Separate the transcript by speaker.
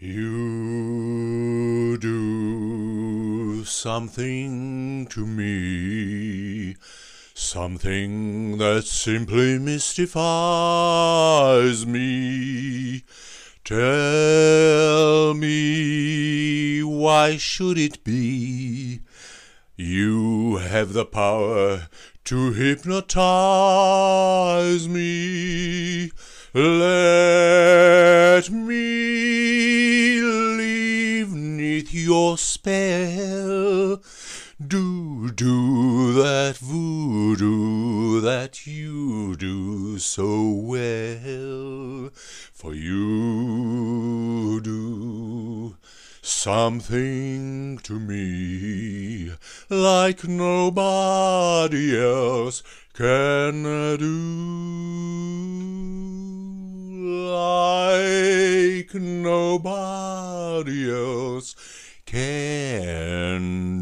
Speaker 1: You do something to me, something that simply mystifies me. Tell me, why should it be? You have the power to hypnotize me. Let with your spell. Do, do that voodoo that you do so well, for you do something to me like nobody else can do like nobody else can